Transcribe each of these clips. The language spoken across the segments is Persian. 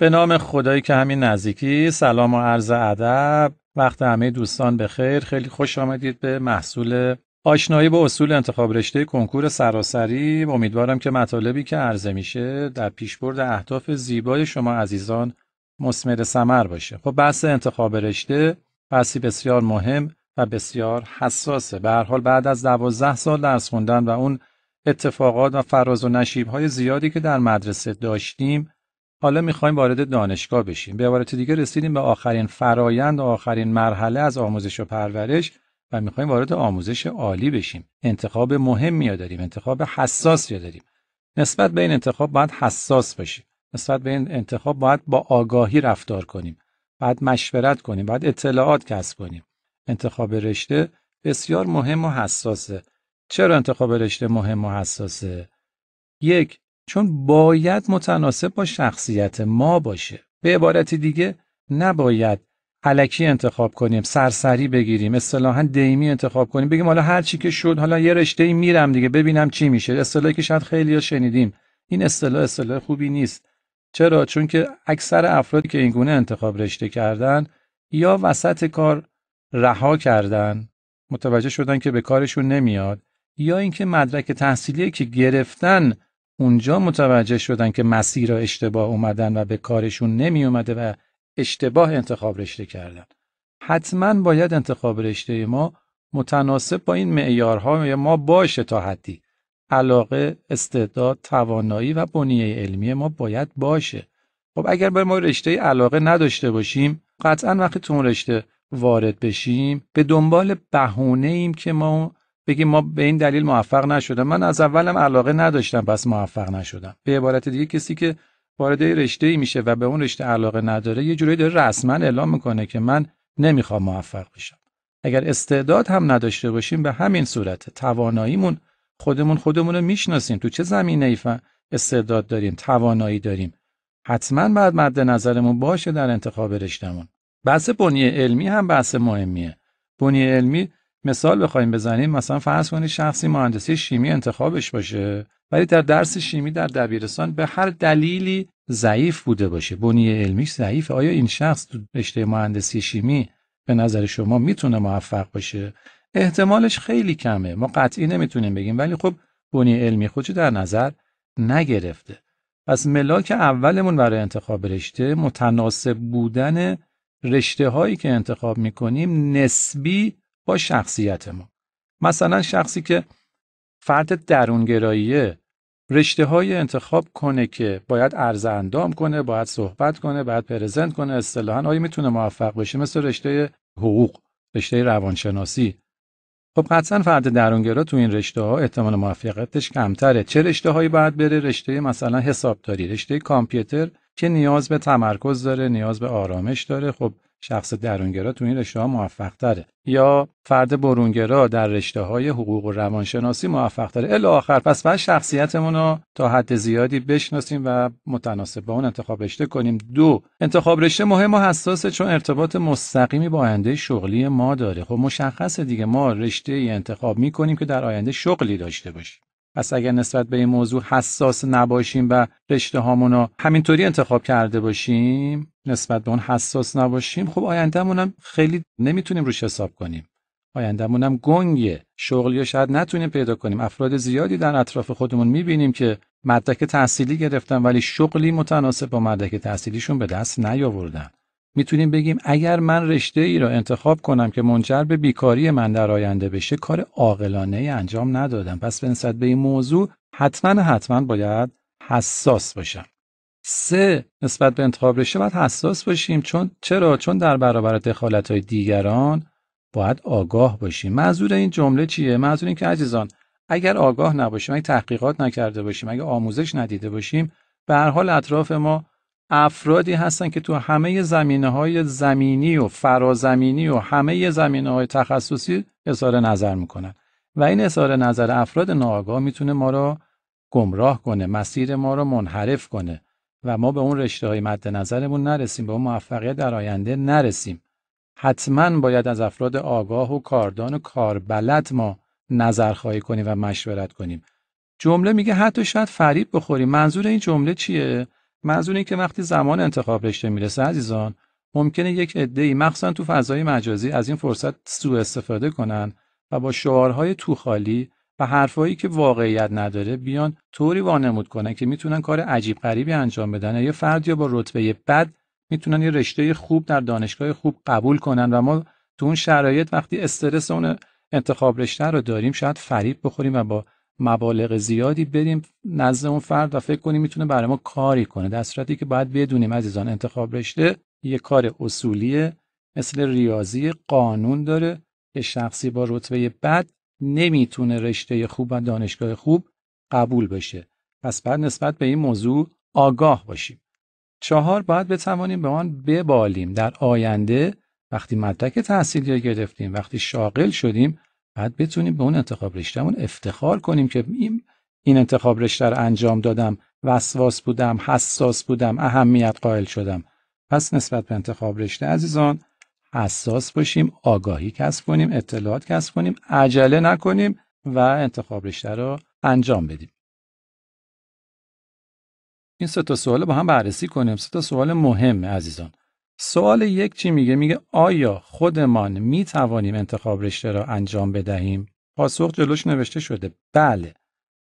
به نام خدایی که همین نزدیکی سلام و عرض ادب وقت همه دوستان به خیر خیلی خوش آمدید به محصول آشنایی با اصول انتخاب رشته کنکور سراسری امیدوارم که مطالبی که عرضه میشه در پیشبرد اهداف زیبای شما عزیزان مسمر سمر باشه خب بحث انتخاب رشته بحثی بسیار مهم و بسیار حساسه به هر حال بعد از دوازده سال درس خوندن و اون اتفاقات و فراز و نشیب های زیادی که در مدرسه داشتیم حالا میخوایم وارد دانشگاه بشیم به عبارت دیگه رسیدیم به آخرین فرایند و آخرین مرحله از آموزش و پرورش و میخوایم وارد آموزش عالی بشیم انتخاب مهمی داریم انتخاب حساسی داریم نسبت به این انتخاب باید حساس باشیم نسبت به این انتخاب باید با آگاهی رفتار کنیم باید مشورت کنیم باید اطلاعات کسب کنیم انتخاب رشته بسیار مهم و حساسه چرا انتخاب رشته مهم و حساسه یک چون باید متناسب با شخصیت ما باشه به عبارت دیگه نباید علکی انتخاب کنیم سرسری بگیریم اصطلاحا دیمی انتخاب کنیم بگیم حالا هر چی که شد حالا یه رشته ای میرم دیگه ببینم چی میشه اصطلاحی که شاید خیلی شنیدیم این اصطلاح اصطلاح خوبی نیست چرا چون که اکثر افرادی که این گونه انتخاب رشته کردن یا وسط کار رها کردن متوجه شدن که به کارشون نمیاد یا اینکه مدرک تحصیلی که گرفتن اونجا متوجه شدن که مسیر را اشتباه اومدن و به کارشون نمی اومده و اشتباه انتخاب رشته کردن. حتما باید انتخاب رشته ما متناسب با این معیارها ما باشه تا حدی. علاقه، استعداد، توانایی و بنیه علمی ما باید باشه. خب اگر به ما رشته علاقه نداشته باشیم، قطعا وقتی تو اون رشته وارد بشیم، به دنبال بهونه ایم که ما بگیم ما به این دلیل موفق نشدم من از اولم علاقه نداشتم پس موفق نشدم به عبارت دیگه کسی که وارد رشته ای میشه و به اون رشته علاقه نداره یه جوری داره رسما اعلام میکنه که من نمیخوام موفق بشم اگر استعداد هم نداشته باشیم به همین صورت تواناییمون خودمون خودمون رو میشناسیم تو چه زمینه ای استعداد داریم توانایی داریم حتما بعد مد نظرمون باشه در انتخاب رشتهمون بحث بنیه علمی هم بحث مهمیه بنیه علمی مثال بخوایم بزنیم مثلا فرض کنید شخصی مهندسی شیمی انتخابش باشه ولی در درس شیمی در دبیرستان به هر دلیلی ضعیف بوده باشه بنی علمیش ضعیف آیا این شخص تو رشته مهندسی شیمی به نظر شما میتونه موفق باشه احتمالش خیلی کمه ما قطعی نمیتونیم بگیم ولی خب بنی علمی خودش در نظر نگرفته پس ملاک اولمون برای انتخاب رشته متناسب بودن رشته هایی که انتخاب میکنیم نسبی شخصیت ما مثلا شخصی که فرد درونگراییه رشته های انتخاب کنه که باید عرض اندام کنه باید صحبت کنه باید پرزنت کنه اصطلاحا آیا میتونه موفق بشه مثل رشته حقوق رشته روانشناسی خب قطعا فرد درونگرا تو این رشته ها احتمال موفقیتش کمتره چه رشته هایی باید بره رشته مثلا حسابداری رشته کامپیوتر که نیاز به تمرکز داره نیاز به آرامش داره خب شخص درونگرا تو این رشته ها موفق تره یا فرد برونگرا در رشته های حقوق و روانشناسی موفق تره الی آخر پس بعد شخصیتمون رو تا حد زیادی بشناسیم و متناسب با اون انتخاب رشته کنیم دو انتخاب رشته مهم و حساسه چون ارتباط مستقیمی با آینده شغلی ما داره خب مشخصه دیگه ما رشته ای انتخاب میکنیم که در آینده شغلی داشته باشیم پس اگر نسبت به این موضوع حساس نباشیم و رشته هامون همینطوری انتخاب کرده باشیم نسبت به اون حساس نباشیم خب آیندهمون هم خیلی نمیتونیم روش حساب کنیم آیندهمون هم گنگه شغلی شاید نتونیم پیدا کنیم افراد زیادی در اطراف خودمون میبینیم که مدرک تحصیلی گرفتن ولی شغلی متناسب با مدرک تحصیلیشون به دست نیاوردن میتونیم بگیم اگر من رشته ای را انتخاب کنم که منجر به بیکاری من در آینده بشه کار عاقلانه ای انجام ندادم پس به نسبت به این موضوع حتما حتما باید حساس باشم سه نسبت به انتخاب رشته باید حساس باشیم چون چرا چون در برابر دخالت های دیگران باید آگاه باشیم منظور این جمله چیه منظور این که عزیزان اگر آگاه نباشیم اگر تحقیقات نکرده باشیم اگر آموزش ندیده باشیم به هر حال اطراف ما افرادی هستن که تو همه زمینه های زمینی و فرازمینی و همه زمینه های تخصصی اظهار نظر میکنن و این اظهار نظر افراد ناآگاه میتونه ما را گمراه کنه مسیر ما را منحرف کنه و ما به اون رشته های مد نظرمون نرسیم به اون موفقیت در آینده نرسیم حتما باید از افراد آگاه و کاردان و کاربلد ما خواهی کنیم و مشورت کنیم جمله میگه حتی شاید فریب بخوریم منظور این جمله چیه منظور این که وقتی زمان انتخاب رشته میرسه عزیزان ممکنه یک عده‌ای مخصوصا تو فضای مجازی از این فرصت سوء استفاده کنن و با شعارهای توخالی و حرفهایی که واقعیت نداره بیان طوری وانمود کنن که میتونن کار عجیب غریبی انجام بدن یا فرد فردی با رتبه بد میتونن یه رشته خوب در دانشگاه خوب قبول کنن و ما تو اون شرایط وقتی استرس اون انتخاب رشته رو داریم شاید فریب بخوریم و با مبالغ زیادی بریم نزد اون فرد و فکر کنیم میتونه برای ما کاری کنه در صورتی که باید بدونیم عزیزان انتخاب رشته یه کار اصولیه مثل ریاضی قانون داره که شخصی با رتبه بد نمیتونه رشته خوب و دانشگاه خوب قبول بشه پس بعد نسبت به این موضوع آگاه باشیم چهار باید بتوانیم به آن ببالیم در آینده وقتی مدرک تحصیلی رو گرفتیم وقتی شاغل شدیم بعد بتونیم به اون انتخاب رشتهمون افتخار کنیم که این این انتخاب رشته رو انجام دادم وسواس بودم حساس بودم اهمیت قائل شدم پس نسبت به انتخاب رشته عزیزان حساس باشیم آگاهی کسب کنیم اطلاعات کسب کنیم عجله نکنیم و انتخاب رشته رو انجام بدیم این سه تا سوال با هم بررسی کنیم سه تا سوال مهم عزیزان سوال یک چی میگه میگه آیا خودمان میتوانیم انتخاب رشته را انجام بدهیم پاسخ جلوش نوشته شده بله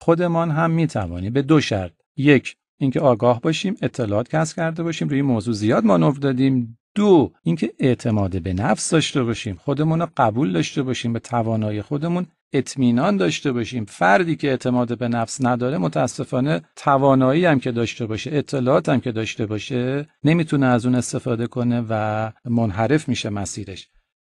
خودمان هم میتوانیم به دو شرط یک اینکه آگاه باشیم اطلاعات کسب کرده باشیم روی موضوع زیاد مانور دادیم دو اینکه اعتماد به نفس داشته باشیم خودمون رو قبول داشته باشیم به توانایی خودمون اطمینان داشته باشیم فردی که اعتماد به نفس نداره متاسفانه توانایی هم که داشته باشه اطلاعات هم که داشته باشه نمیتونه از اون استفاده کنه و منحرف میشه مسیرش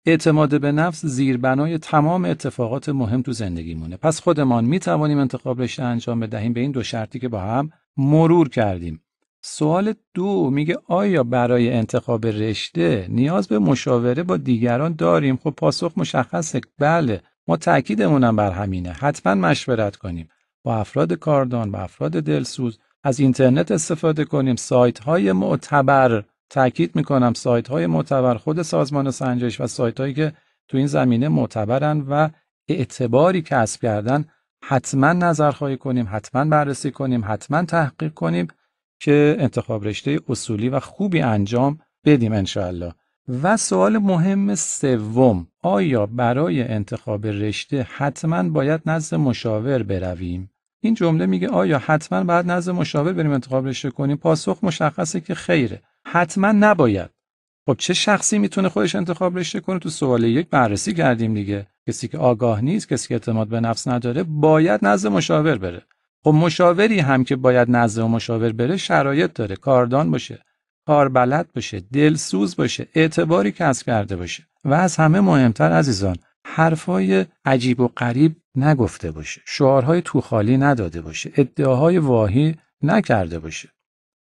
اعتماد به نفس زیربنای تمام اتفاقات مهم تو زندگیمونه پس خودمان میتوانیم انتخاب رشته انجام بدهیم به این دو شرطی که با هم مرور کردیم سوال دو میگه آیا برای انتخاب رشته نیاز به مشاوره با دیگران داریم؟ خب پاسخ مشخصه بله ما تاکیدمونم بر همینه حتما مشورت کنیم با افراد کاردان با افراد دلسوز از اینترنت استفاده کنیم سایت های معتبر تاکید میکنم سایت های معتبر خود سازمان سنجش و سایت هایی که تو این زمینه معتبرن و اعتباری کسب کردن حتما نظر خواهی کنیم حتما بررسی کنیم حتما تحقیق کنیم که انتخاب رشته اصولی و خوبی انجام بدیم انشاءالله و سوال مهم سوم آیا برای انتخاب رشته حتما باید نزد مشاور برویم این جمله میگه آیا حتما باید نزد مشاور بریم انتخاب رشته کنیم پاسخ مشخصه که خیره حتما نباید خب چه شخصی میتونه خودش انتخاب رشته کنه تو سوال یک بررسی کردیم دیگه کسی که آگاه نیست کسی که اعتماد به نفس نداره باید نزد مشاور بره خب مشاوری هم که باید نزد مشاور بره شرایط داره کاردان باشه کاربلد باشه دلسوز باشه اعتباری کسب کرده باشه و از همه مهمتر عزیزان حرفای عجیب و غریب نگفته باشه شعارهای توخالی نداده باشه ادعاهای واهی نکرده باشه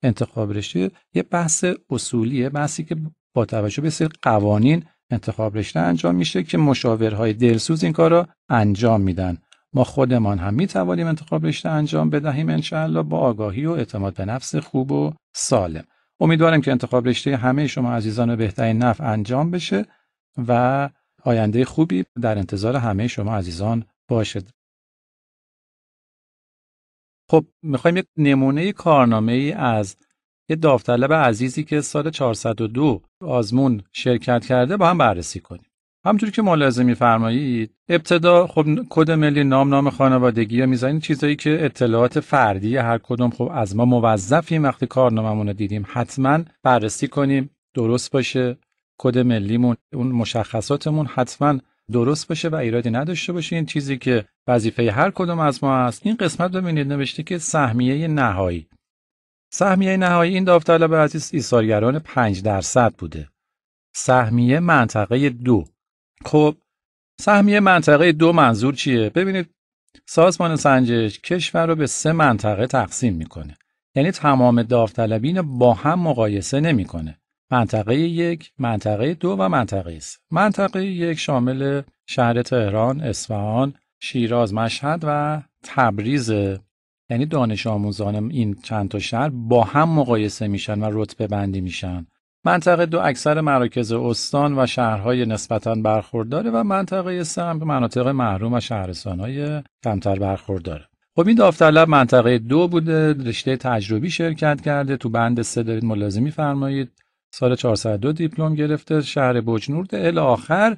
انتخاب رشته یه بحث اصولیه بحثی که با توجه به سری قوانین انتخاب رشته انجام میشه که مشاورهای دلسوز این کار را انجام میدن ما خودمان هم میتوانیم توانیم انتخاب رشته انجام بدهیم انشاءالله با آگاهی و اعتماد به نفس خوب و سالم امیدوارم که انتخاب رشته همه شما عزیزان بهترین نفع انجام بشه و آینده خوبی در انتظار همه شما عزیزان باشد خب میخوایم یک نمونه کارنامه ای از یه داوطلب عزیزی که سال 402 آزمون شرکت کرده با هم بررسی کنیم همجوری که ملاحظه میفرمایید ابتدا خب کد ملی نام نام خانوادگی یا میزنید چیزایی که اطلاعات فردی هر کدوم خب از ما موظفیم وقتی کارناممون رو دیدیم حتما بررسی کنیم درست باشه کد ملیمون اون مشخصاتمون حتما درست باشه و ایرادی نداشته باشه این چیزی که وظیفه هر کدوم از ما است این قسمت ببینید نوشته که سهمیه نهایی سهمیه نهایی این داوطلب عزیز ایثارگران 5 درصد بوده سهمیه منطقه دو خب سهمیه منطقه دو منظور چیه؟ ببینید سازمان سنجش کشور رو به سه منطقه تقسیم میکنه یعنی تمام داوطلبین با هم مقایسه نمیکنه منطقه یک، منطقه دو و منطقه است منطقه یک شامل شهر تهران، اصفهان، شیراز، مشهد و تبریز یعنی دانش آموزان این چند تا شهر با هم مقایسه میشن و رتبه بندی میشن منطقه دو اکثر مراکز استان و شهرهای نسبتاً برخورداره و منطقه سه هم مناطق محروم و شهرستانهای کمتر برخورداره خب این داوطلب منطقه دو بوده رشته تجربی شرکت کرده تو بند سه دارید ملاحظه میفرمایید سال 402 دیپلم گرفته شهر بجنورد ال آخر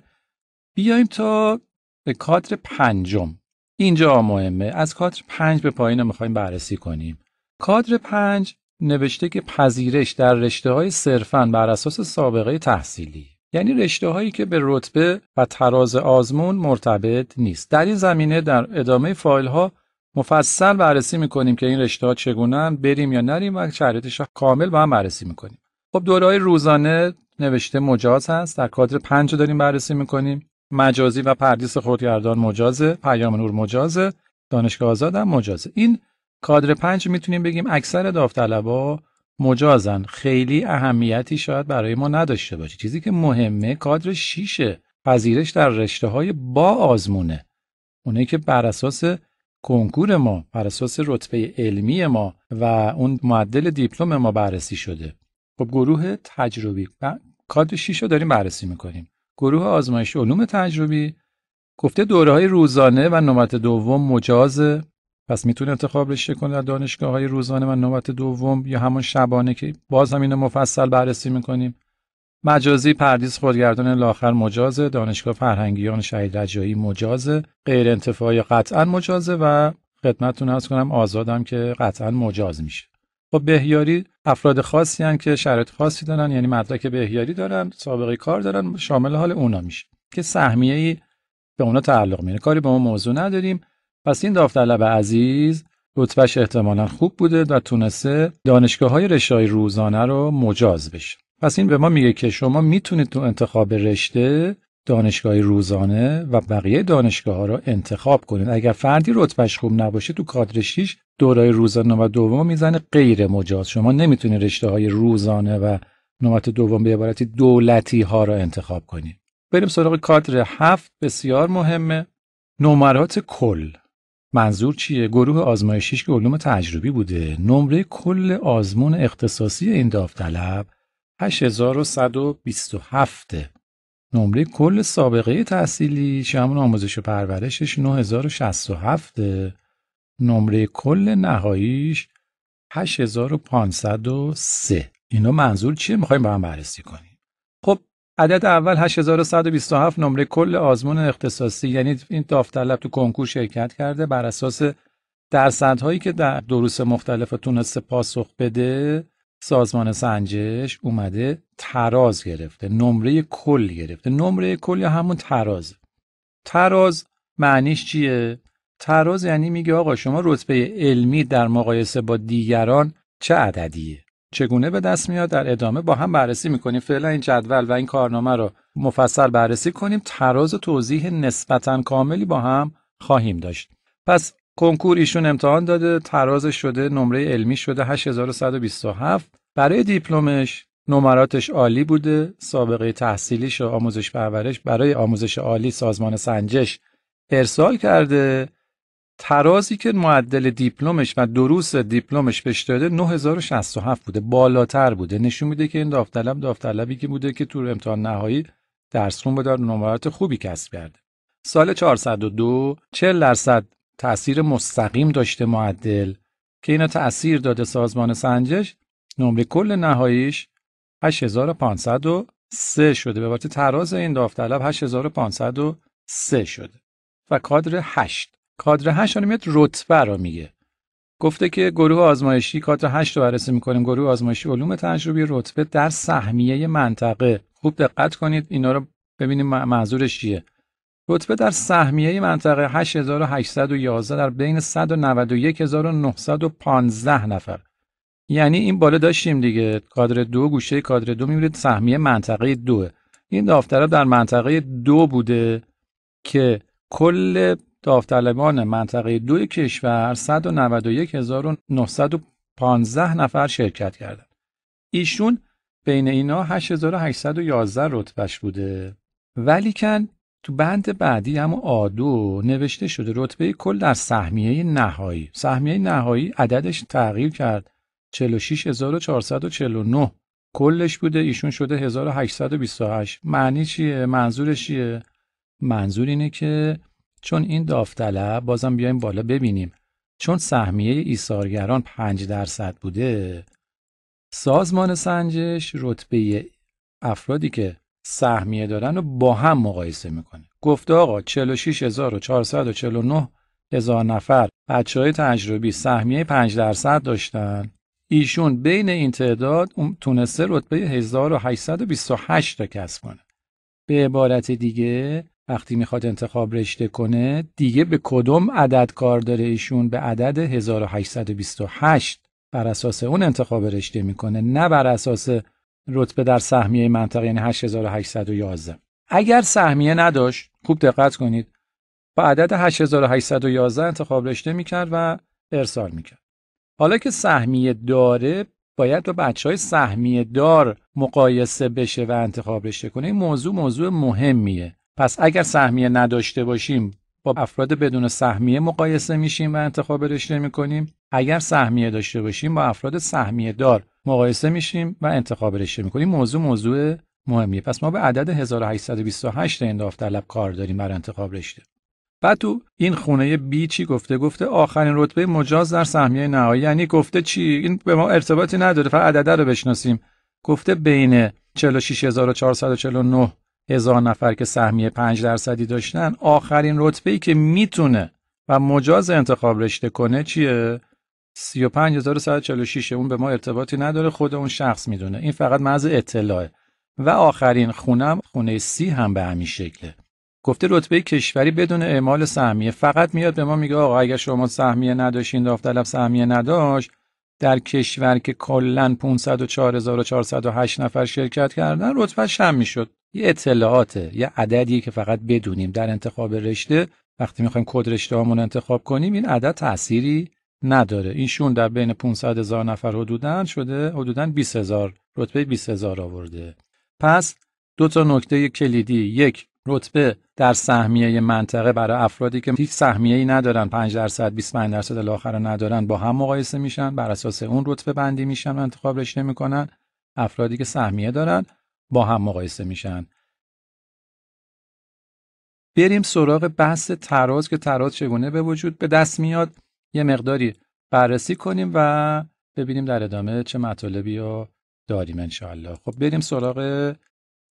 بیایم تا به کادر پنجم اینجا مهمه از کادر پنج به پایین میخوایم بررسی کنیم کادر پنج نوشته که پذیرش در رشته های صرفاً بر اساس سابقه تحصیلی یعنی رشته هایی که به رتبه و تراز آزمون مرتبط نیست در این زمینه در ادامه فایل ها مفصل بررسی میکنیم که این رشته ها چگونه بریم یا نریم و شرایطش کامل با هم بررسی میکنیم خب دورهای روزانه نوشته مجاز هست در کادر پنج داریم بررسی میکنیم مجازی و پردیس خودگردان مجازه پیام نور مجازه دانشگاه آزاد هم مجازه این کادر پنج میتونیم بگیم اکثر داوطلبا مجازن خیلی اهمیتی شاید برای ما نداشته باشه چیزی که مهمه کادر شیشه پذیرش در رشته های با آزمونه اونایی که بر اساس کنکور ما بر اساس رتبه علمی ما و اون معدل دیپلم ما بررسی شده خب گروه تجربی کادر 6 رو داریم بررسی میکنیم گروه آزمایش علوم تجربی گفته دوره های روزانه و نمرت دوم مجازه پس میتونه انتخاب رشته کنه در دانشگاه های روزانه و نوبت دوم یا همون شبانه که باز هم اینو مفصل بررسی میکنیم مجازی پردیس خودگردان لاخر مجازه دانشگاه فرهنگیان شهید رجایی مجازه غیر انتفاعی قطعا مجازه و خدمتتون هست کنم آزادم که قطعا مجاز میشه خب بهیاری افراد خاصی هن که شرایط خاصی دارن یعنی مدرک بهیاری دارن سابقه کار دارن شامل حال اونا میشه که سهمیه ای به اونا تعلق میره کاری به اون موضوع نداریم پس این داوطلب عزیز رتبهش احتمالا خوب بوده و تونسته دانشگاه های های روزانه رو مجاز بشه پس این به ما میگه که شما میتونید تو انتخاب رشته دانشگاه روزانه و بقیه دانشگاه ها رو انتخاب کنید اگر فردی رتبهش خوب نباشه تو کادر 6 دورای روزانه و دوم میزنه غیر مجاز شما نمیتونید رشته های روزانه و نوبت دوم به عبارتی دولتی ها را انتخاب کنید بریم سراغ کادر هفت بسیار مهمه نمرات کل منظور چیه گروه آزمایشیش که علوم تجربی بوده نمره کل آزمون اختصاصی این داوطلب 8127 نمره کل سابقه تحصیلی چه همون آموزش و پرورشش 9067 نمره کل نهاییش 8503 اینو منظور چیه میخوایم با هم بررسی کنیم عدد اول 8127 نمره کل آزمون اختصاصی یعنی این داوطلب تو کنکور شرکت کرده بر اساس درصدهایی که در دروس مختلف تونست پاسخ بده سازمان سنجش اومده تراز گرفته نمره کل گرفته نمره کل یا همون تراز تراز معنیش چیه تراز یعنی میگه آقا شما رتبه علمی در مقایسه با دیگران چه عددیه چگونه به دست میاد در ادامه با هم بررسی میکنیم فعلا این جدول و این کارنامه رو مفصل بررسی کنیم تراز توضیح نسبتا کاملی با هم خواهیم داشت پس کنکور ایشون امتحان داده ترازش شده نمره علمی شده 8127 برای دیپلمش نمراتش عالی بوده سابقه تحصیلیش و آموزش پرورش برای آموزش عالی سازمان سنجش ارسال کرده ترازی که معدل دیپلمش و دروس دیپلمش بهش داده 9067 بوده بالاتر بوده نشون میده که این داوطلب داوطلبی که بوده که تو امتحان نهایی درس خون بدار نمرات خوبی کسب کرده سال 402 40 درصد تاثیر مستقیم داشته معدل که اینا تاثیر داده سازمان سنجش نمره کل نهاییش 8503 شده به واسه تراز این داوطلب 8503 شده و کادر 8 کادر 8 رو میاد رتبه رو میگه گفته که گروه آزمایشی کادر 8 رو بررسی میکنیم گروه آزمایشی علوم تجربی رتبه در سهمیه منطقه خوب دقت کنید اینا رو ببینیم منظورش چیه رتبه در سهمیه منطقه 8811 در بین 191915 نفر یعنی این بالا داشتیم دیگه کادر دو گوشه کادر دو میبینید سهمیه منطقه دوه این داوطلب در منطقه دو بوده که کل داوطلبان منطقه دو کشور 191915 نفر شرکت کردند. ایشون بین اینا 8811 رتبش بوده ولیکن تو بند بعدی هم آدو نوشته شده رتبه کل در سهمیه نهایی سهمیه نهایی عددش تغییر کرد 46449 کلش بوده ایشون شده 1828 معنی چیه منظورش چیه منظور اینه که چون این داوطلب بازم بیایم بالا ببینیم چون سهمیه ایثارگران 5 درصد بوده سازمان سنجش رتبه افرادی که سهمیه دارن رو با هم مقایسه میکنه گفته آقا 46449 هزار نفر بچه های تجربی سهمیه 5 درصد داشتن ایشون بین این تعداد تونسته رتبه 1828 تا کسب کنه به عبارت دیگه وقتی میخواد انتخاب رشته کنه دیگه به کدوم عدد کار داره ایشون به عدد 1828 بر اساس اون انتخاب رشته میکنه نه بر اساس رتبه در سهمیه منطقه یعنی 8811 اگر سهمیه نداشت خوب دقت کنید با عدد 8811 انتخاب رشته میکرد و ارسال میکرد حالا که سهمیه داره باید با بچه های سهمیه دار مقایسه بشه و انتخاب رشته کنه این موضوع موضوع مهمیه پس اگر سهمیه نداشته باشیم با افراد بدون سهمیه مقایسه میشیم و انتخاب رشته میکنیم اگر سهمیه داشته باشیم با افراد سهمیه دار مقایسه میشیم و انتخاب رشته میکنیم موضوع موضوع مهمیه پس ما به عدد 1828 این داوطلب کار داریم برای انتخاب رشته بعد تو این خونه بی چی گفته گفته آخرین رتبه مجاز در سهمیه نهایی یعنی گفته چی این به ما ارتباطی نداره فقط عدده رو بشناسیم گفته بین 46449 هزار نفر که سهمیه 5 درصدی داشتن آخرین رتبه ای که میتونه و مجاز انتخاب رشته کنه چیه 35146 اون به ما ارتباطی نداره خود اون شخص میدونه این فقط محض اطلاعه و آخرین خونم خونه سی هم به همین شکله گفته رتبه کشوری بدون اعمال سهمیه فقط میاد به ما میگه آقا اگر شما سهمیه نداشتین داوطلب سهمیه نداشت در کشور که کلا 504408 نفر شرکت کردن رتبه شم میشد یه اطلاعاته یه عددی که فقط بدونیم در انتخاب رشته وقتی میخوایم کد رشته هامون انتخاب کنیم این عدد تأثیری نداره اینشون در بین 500 هزار نفر حدودن شده حدودن 20 هزار رتبه 20 هزار آورده پس دو تا نکته کلیدی یک رتبه در سهمیه منطقه برای افرادی که هیچ سهمیه ای ندارن 5 درصد 25 درصد الاخر ندارن با هم مقایسه میشن بر اساس اون رتبه بندی میشن و انتخاب رشته میکنن افرادی که سهمیه دارن با هم مقایسه میشن بریم سراغ بحث تراز که تراز چگونه به وجود به دست میاد یه مقداری بررسی کنیم و ببینیم در ادامه چه مطالبی رو داریم انشاءالله خب بریم سراغ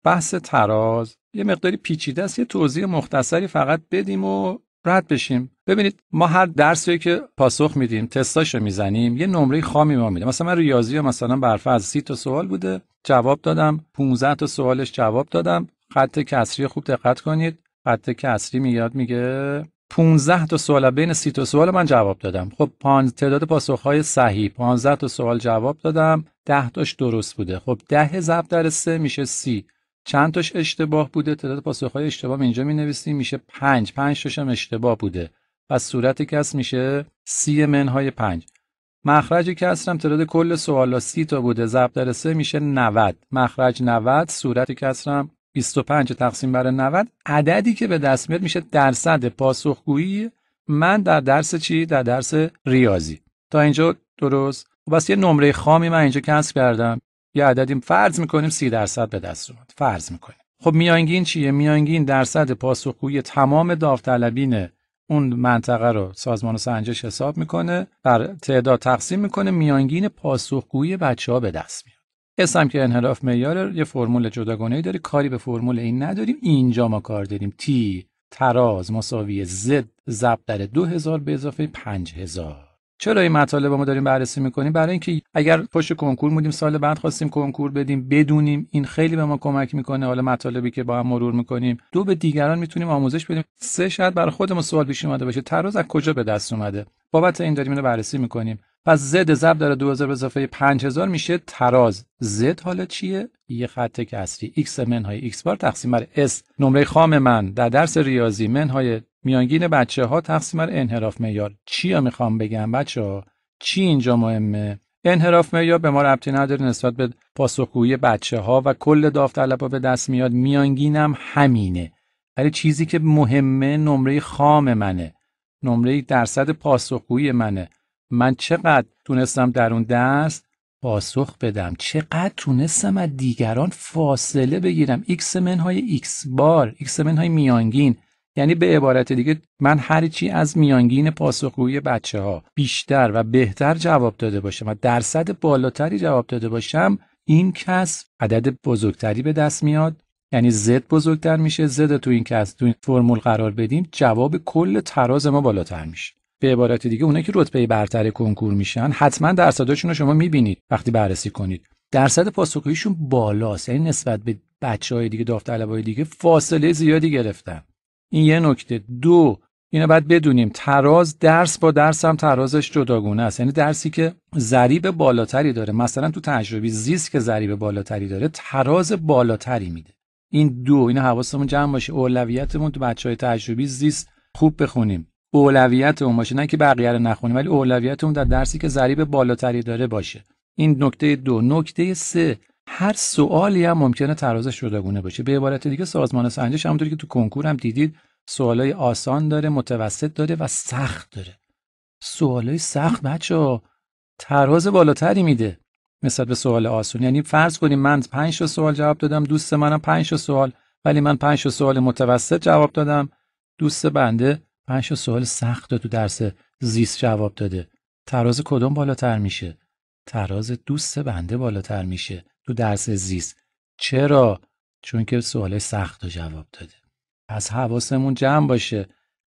بحث تراز یه مقداری پیچیده است یه توضیح مختصری فقط بدیم و رد بشیم ببینید ما هر درسی که پاسخ میدیم تستاشو میزنیم یه نمره خامی ما میده مثلا من ریاضی مثلا برفه از 30 تا سوال بوده جواب دادم 15 تا سوالش جواب دادم خط کسری خوب دقت کنید خط کسری میاد میگه 15 تا سوال بین 30 تا سوال من جواب دادم خب پانز تعداد های صحیح 15 تا سوال جواب دادم 10 تاش درست بوده خب 10 ضرب در 3 میشه 30 چند تاش اشتباه بوده تعداد پاسخهای اشتباه اینجا می نویسیم میشه 5 5 تاش هم اشتباه بوده پس صورت کسر میشه سی منهای 5. مخرج کسر هم تعداد کل سوالا سی تا بوده ضرب در سه میشه 90 مخرج 90 صورت کسر هم 25 تقسیم بر 90 عددی که به دست میاد میشه درصد پاسخگویی من در درس چی در درس ریاضی تا اینجا درست بس خب، یه نمره خامی من اینجا کسر کردم یه عددی فرض میکنیم سی درصد به دست اومد فرض میکنیم خب میانگین چیه میانگین درصد پاسخگویی تمام داوطلبین اون منطقه رو سازمان و سنجش حساب میکنه بر تعداد تقسیم میکنه میانگین پاسخگویی بچه ها به دست میاد اسم که انحراف معیار یه فرمول جداگانه ای داره کاری به فرمول این نداریم اینجا ما کار داریم تی تراز مساوی زد ضرب در 2000 به اضافه 5000 چرا این مطالب ما داریم بررسی میکنیم برای اینکه اگر پشت کنکور بودیم سال بعد خواستیم کنکور بدیم بدونیم این خیلی به ما کمک میکنه حالا مطالبی که با هم مرور میکنیم دو به دیگران میتونیم آموزش بدیم سه شاید برای خودمون سوال پیش اومده باشه تراز از کجا به دست اومده بابت این داریم اینو بررسی میکنیم پس زد ضرب داره 2000 به اضافه 5000 میشه تراز زد حالا چیه یه خط کسری x منهای x بار تقسیم بر s نمره خام من در درس ریاضی منهای میانگین بچه ها تقسیم بر انحراف معیار چی میخوام بگم بچه ها چی اینجا مهمه انحراف معیار به ما ربطی نداره نسبت به پاسخگویی بچه ها و کل داوطلبا به دست میاد میانگینم همینه ولی چیزی که مهمه نمره خام منه نمره درصد پاسخگویی منه من چقدر تونستم در اون دست پاسخ بدم چقدر تونستم از دیگران فاصله بگیرم ایکس منهای ایکس بار ایکس منهای میانگین یعنی به عبارت دیگه من هر چی از میانگین پاسخگویی بچه ها بیشتر و بهتر جواب داده باشم و درصد بالاتری جواب داده باشم این کس عدد بزرگتری به دست میاد یعنی زد بزرگتر میشه زد تو این کس تو این فرمول قرار بدیم جواب کل تراز ما بالاتر میشه به عبارت دیگه اونایی که رتبه برتر کنکور میشن حتما درصداشون رو شما میبینید وقتی بررسی کنید درصد پاسخگوییشون بالاست یعنی نسبت به بچه های دیگه داوطلبای دیگه فاصله زیادی گرفتن این یه نکته دو اینو باید بدونیم تراز درس با درس هم ترازش جداگونه است یعنی درسی که ضریب بالاتری داره مثلا تو تجربی زیست که ضریب بالاتری داره تراز بالاتری میده این دو اینا حواسمون جمع باشه اولویتمون تو بچه های تجربی زیست خوب بخونیم اون باشه نه که بقیه رو نخونیم ولی اولویتمون در درسی که ضریب بالاتری داره باشه این نکته دو نکته سه هر سوالی هم ممکنه ترازش جداگونه باشه به عبارت دیگه سازمان سنجش همونطوری که تو کنکور هم دیدید سوالای آسان داره متوسط داره و سخت داره سوالای سخت بچه تراز بالاتری میده نسبت به سوال آسون یعنی فرض کنیم من 5 تا سوال جواب دادم دوست منم 5 تا سوال ولی من 5 تا سوال متوسط جواب دادم دوست بنده 5 تا سوال سخت تو درس زیست جواب داده تراز کدوم بالاتر میشه تراز دوست بنده بالاتر میشه تو درس زیست چرا چون که سوال سخت و جواب داده پس حواسمون جمع باشه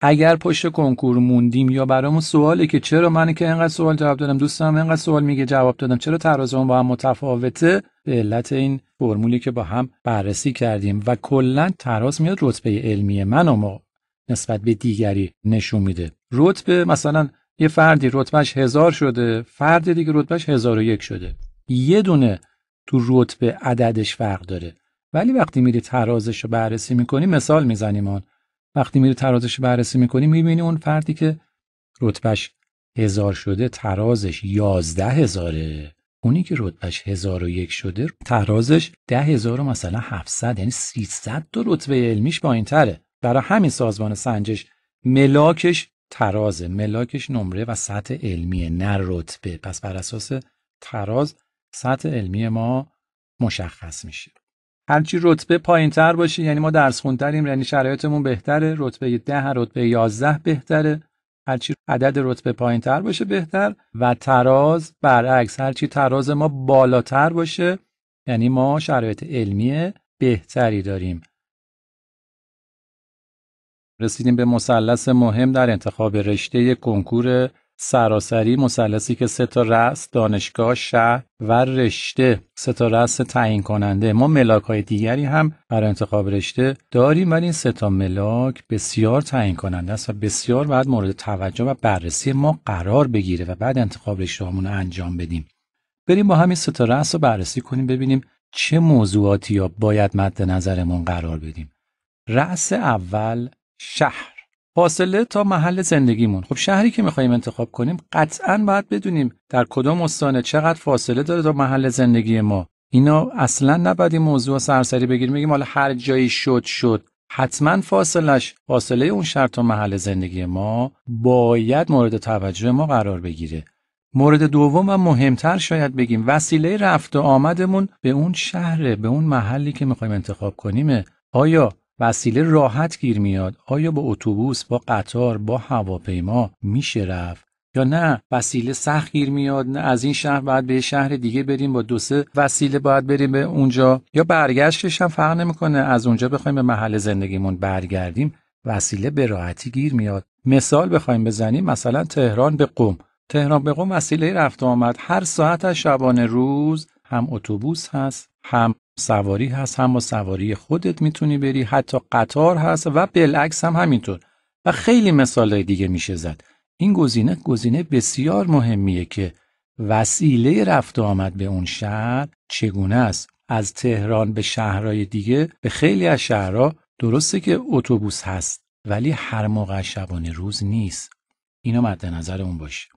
اگر پشت کنکور موندیم یا برامون سواله که چرا من که اینقدر سوال جواب دادم دوستم اینقدر سوال میگه جواب دادم چرا ترازمون با هم متفاوته به علت این فرمولی که با هم بررسی کردیم و کلا تراز میاد رتبه علمی منو نسبت به دیگری نشون میده رتبه مثلا یه فردی رتبهش هزار شده فرد دیگه رتبهش هزار شده یه دونه تو رتبه عددش فرق داره ولی وقتی میری ترازش رو بررسی میکنی مثال میزنیم آن وقتی میری ترازش رو بررسی میکنی میبینی اون فردی که رتبهش هزار شده ترازش یازده هزاره اونی که رتبهش هزار و یک شده ترازش ده هزار و مثلا هفتصد یعنی سیصد تا رتبه علمیش با تره برای همین سازمان سنجش ملاکش ترازه ملاکش نمره و سطح علمیه نه رتبه پس بر اساس تراز سطح علمی ما مشخص میشه هرچی رتبه پایین تر باشه یعنی ما درس خونتریم یعنی شرایطمون بهتره رتبه ده رتبه 11 بهتره هرچی عدد رتبه پایین تر باشه بهتر و تراز برعکس هرچی تراز ما بالاتر باشه یعنی ما شرایط علمی بهتری داریم رسیدیم به مثلث مهم در انتخاب رشته کنکور سراسری مثلثی که سه تا رأس دانشگاه شهر و رشته سه تا رأس تعیین کننده ما ملاک های دیگری هم برای انتخاب رشته داریم ولی این سه تا ملاک بسیار تعیین کننده است و بسیار باید مورد توجه و بررسی ما قرار بگیره و بعد انتخاب رشته رو انجام بدیم بریم با همین سه تا رأس رو بررسی کنیم ببینیم چه موضوعاتی یا باید مد نظرمون قرار بدیم رأس اول شهر فاصله تا محل زندگیمون خب شهری که میخوایم انتخاب کنیم قطعا باید بدونیم در کدام استانه چقدر فاصله داره تا محل زندگی ما اینا اصلا نباید این موضوع سرسری بگیریم میگیم حالا هر جایی شد شد حتما فاصلش فاصله اون شهر تا محل زندگی ما باید مورد توجه ما قرار بگیره مورد دوم و مهمتر شاید بگیم وسیله رفت و آمدمون به اون شهره به اون محلی که میخوایم انتخاب کنیمه آیا وسیله راحت گیر میاد آیا با اتوبوس با قطار با هواپیما میشه رفت یا نه وسیله سخت گیر میاد نه از این شهر باید به شهر دیگه بریم با دو سه وسیله باید بریم به اونجا یا برگشتش هم فرق نمیکنه از اونجا بخوایم به محل زندگیمون برگردیم وسیله به راحتی گیر میاد مثال بخوایم بزنیم مثلا تهران به قم تهران به قم وسیله رفت آمد هر ساعت از شبانه روز هم اتوبوس هست هم سواری هست هم با سواری خودت میتونی بری حتی قطار هست و بالعکس هم همینطور و خیلی مثال دیگه میشه زد این گزینه گزینه بسیار مهمیه که وسیله رفت و آمد به اون شهر چگونه است از تهران به شهرهای دیگه به خیلی از شهرها درسته که اتوبوس هست ولی هر موقع شبانه روز نیست اینا مد نظر اون باشه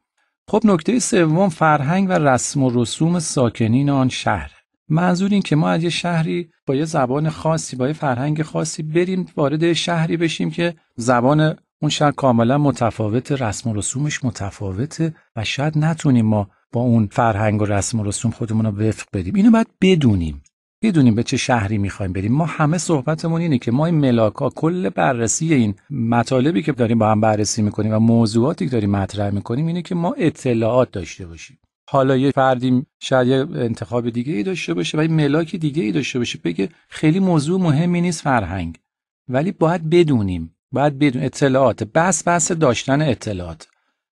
خب نکته سوم فرهنگ و رسم و رسوم ساکنین آن شهر منظور این که ما از یه شهری با یه زبان خاصی با یه فرهنگ خاصی بریم وارد شهری بشیم که زبان اون شهر کاملا متفاوت رسم و رسومش متفاوته و شاید نتونیم ما با اون فرهنگ و رسم و رسوم خودمون رو وفق بدیم اینو باید بدونیم بدونیم به چه شهری میخوایم بریم ما همه صحبتمون اینه که ما این ملاکا کل بررسی این مطالبی که داریم با هم بررسی میکنیم و موضوعاتی که داریم مطرح میکنیم اینه که ما اطلاعات داشته باشیم حالا یه فردی شاید یه انتخاب دیگه ای داشته باشه و یه ملاک دیگه ای داشته باشه بگه خیلی موضوع مهمی نیست فرهنگ ولی باید بدونیم باید بدون اطلاعات بس بس داشتن اطلاعات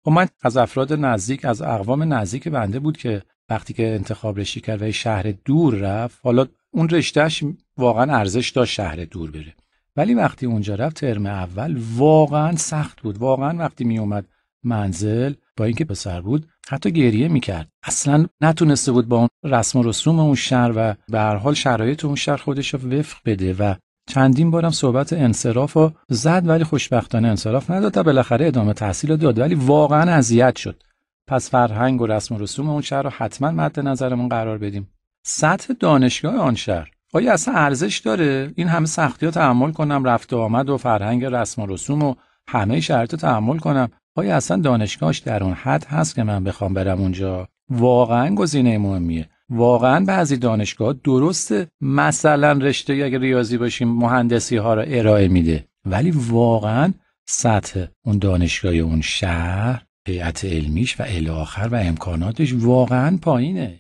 اومد خب از افراد نزدیک از اقوام نزدیک بنده بود که وقتی که انتخاب رشته کرد و شهر دور رفت حالا اون رشتهش واقعا ارزش داشت شهر دور بره ولی وقتی اونجا رفت ترم اول واقعا سخت بود واقعا وقتی می اومد منزل با اینکه پسر بود حتی گریه میکرد اصلا نتونسته بود با اون رسم و رسوم اون شهر و به هر حال شرایط اون شهر خودش رو وفق بده و چندین بارم صحبت انصراف رو زد ولی خوشبختانه انصراف نداد تا بالاخره ادامه تحصیل داد ولی واقعا اذیت شد پس فرهنگ و رسم و رسوم اون شهر رو حتما مد نظرمون قرار بدیم سطح دانشگاه آن شهر آیا اصلا ارزش داره این همه سختی تحمل کنم رفت و آمد و فرهنگ رسم و رسوم و همه شرط تحمل کنم آیا اصلا دانشگاهش در اون حد هست که من بخوام برم اونجا واقعا گزینه مهمیه واقعا بعضی دانشگاه درسته مثلا رشته اگه ریاضی باشیم مهندسی ها را ارائه میده ولی واقعا سطح اون دانشگاه اون شهر هیئت علمیش و الی آخر و امکاناتش واقعا پایینه